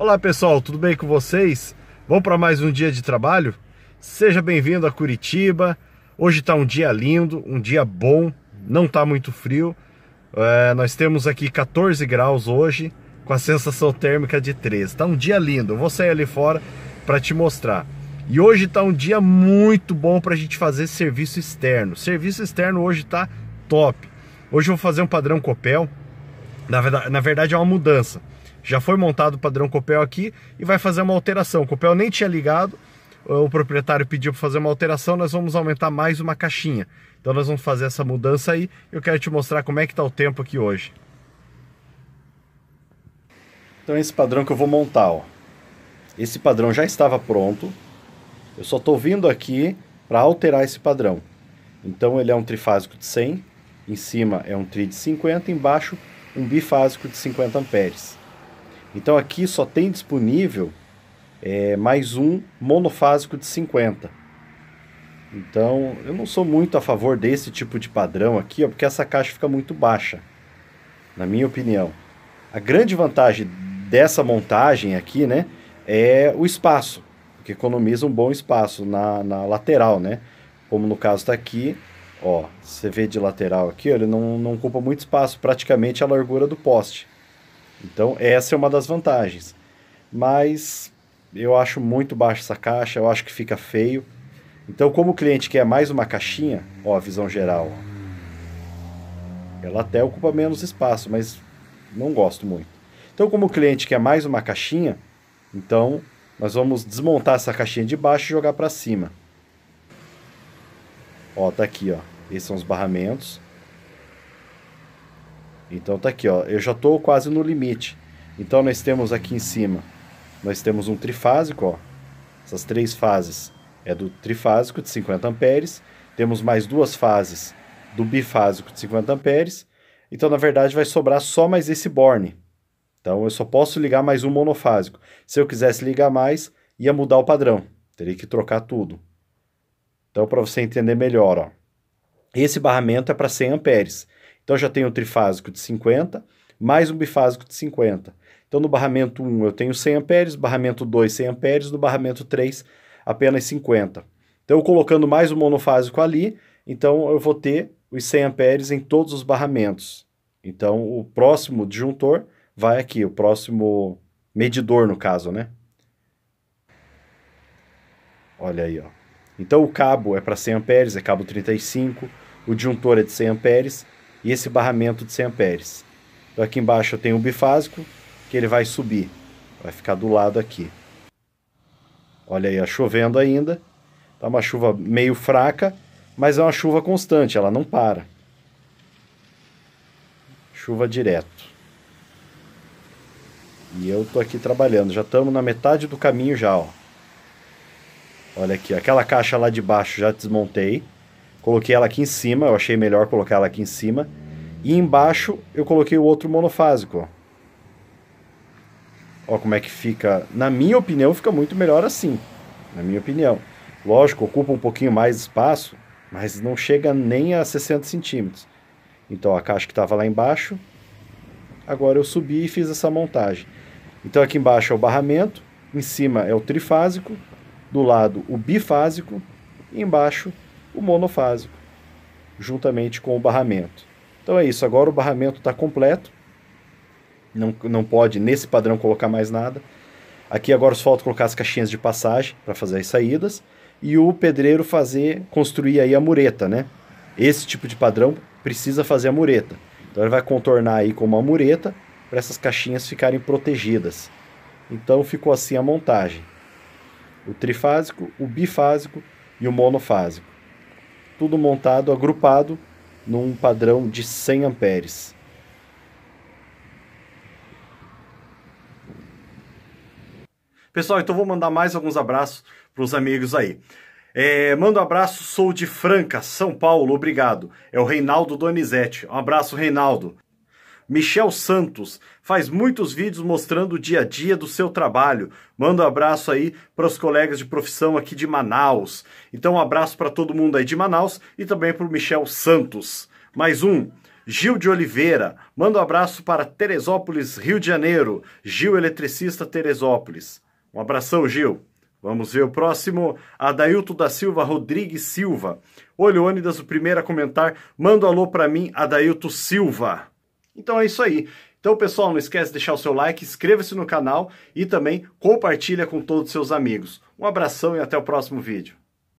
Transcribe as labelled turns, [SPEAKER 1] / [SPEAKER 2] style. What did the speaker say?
[SPEAKER 1] Olá pessoal, tudo bem com vocês? Vamos para mais um dia de trabalho? Seja bem-vindo a Curitiba. Hoje está um dia lindo, um dia bom, não está muito frio. É, nós temos aqui 14 graus hoje, com a sensação térmica de 13. Está um dia lindo, eu vou sair ali fora para te mostrar. E hoje está um dia muito bom para a gente fazer serviço externo. Serviço externo hoje está top. Hoje eu vou fazer um padrão Copel. Na verdade, na verdade é uma mudança já foi montado o padrão Copel aqui e vai fazer uma alteração. O Copel nem tinha ligado, o proprietário pediu para fazer uma alteração, nós vamos aumentar mais uma caixinha. Então nós vamos fazer essa mudança aí. Eu quero te mostrar como é que está o tempo aqui hoje. Então esse padrão que eu vou montar, ó. Esse padrão já estava pronto. Eu só estou vindo aqui para alterar esse padrão. Então ele é um trifásico de 100, em cima é um tri de 50, embaixo um bifásico de 50 amperes. Então aqui só tem disponível é, mais um monofásico de 50. Então eu não sou muito a favor desse tipo de padrão aqui, ó, porque essa caixa fica muito baixa, na minha opinião. A grande vantagem dessa montagem aqui, né, é o espaço, que economiza um bom espaço na, na lateral, né? Como no caso está aqui, ó, você vê de lateral aqui, ó, ele não, não ocupa muito espaço, praticamente a largura do poste. Então, essa é uma das vantagens. Mas eu acho muito baixa essa caixa, eu acho que fica feio. Então, como o cliente quer mais uma caixinha, ó, a visão geral, ela até ocupa menos espaço, mas não gosto muito. Então, como o cliente quer mais uma caixinha, então nós vamos desmontar essa caixinha de baixo e jogar para cima. Ó, tá aqui, ó. Esses são os barramentos. Então tá aqui, ó, eu já estou quase no limite. Então nós temos aqui em cima, nós temos um trifásico, ó, essas três fases é do trifásico de 50 amperes, temos mais duas fases do bifásico de 50 amperes, então na verdade vai sobrar só mais esse borne. Então eu só posso ligar mais um monofásico. Se eu quisesse ligar mais, ia mudar o padrão, teria que trocar tudo. Então para você entender melhor, ó, esse barramento é para 100 amperes. Então eu já tenho um trifásico de 50 mais um bifásico de 50. Então no barramento 1 eu tenho 100 amperes, barramento 2 100 amperes, no barramento 3 apenas 50. Então colocando mais um monofásico ali, então eu vou ter os 100 amperes em todos os barramentos. Então o próximo disjuntor vai aqui, o próximo medidor no caso, né? Olha aí, ó. Então o cabo é para 100 amperes, é cabo 35, o disjuntor é de 100 amperes, e esse barramento de 100 amperes. Então aqui embaixo eu tenho o bifásico, que ele vai subir, vai ficar do lado aqui. Olha aí, chovendo ainda, tá uma chuva meio fraca, mas é uma chuva constante, ela não para. Chuva direto. E eu tô aqui trabalhando, já estamos na metade do caminho já, ó. Olha aqui, aquela caixa lá de baixo já desmontei. Coloquei ela aqui em cima, eu achei melhor colocar ela aqui em cima. E embaixo eu coloquei o outro monofásico. Ó, como é que fica. Na minha opinião, fica muito melhor assim. Na minha opinião. Lógico, ocupa um pouquinho mais espaço, mas não chega nem a 60 centímetros. Então, a caixa que estava lá embaixo, agora eu subi e fiz essa montagem. Então, aqui embaixo é o barramento, em cima é o trifásico, do lado o bifásico, e embaixo o monofásico, juntamente com o barramento. Então é isso, agora o barramento está completo, não, não pode nesse padrão colocar mais nada. Aqui agora só falta colocar as caixinhas de passagem para fazer as saídas e o pedreiro fazer construir aí a mureta, né? Esse tipo de padrão precisa fazer a mureta. Então ele vai contornar aí com uma mureta para essas caixinhas ficarem protegidas. Então ficou assim a montagem: o trifásico, o bifásico e o monofásico tudo montado, agrupado num padrão de 100 amperes. Pessoal, então vou mandar mais alguns abraços para os amigos aí. É, manda um abraço, sou de Franca, São Paulo, obrigado. É o Reinaldo Donizete. Um abraço, Reinaldo. Michel Santos faz muitos vídeos mostrando o dia a dia do seu trabalho. Manda um abraço aí para os colegas de profissão aqui de Manaus. Então, um abraço para todo mundo aí de Manaus e também para o Michel Santos. Mais um. Gil de Oliveira, manda um abraço para Teresópolis, Rio de Janeiro. Gil, eletricista Teresópolis. Um abração, Gil. Vamos ver o próximo. Adailto da Silva Rodrigues Silva. Olhônidas, o primeiro a comentar. Manda um alô para mim, Adailto Silva. Então é isso aí. Então, pessoal, não esquece de deixar o seu like, inscreva-se no canal e também compartilha com todos os seus amigos. Um abração e até o próximo vídeo.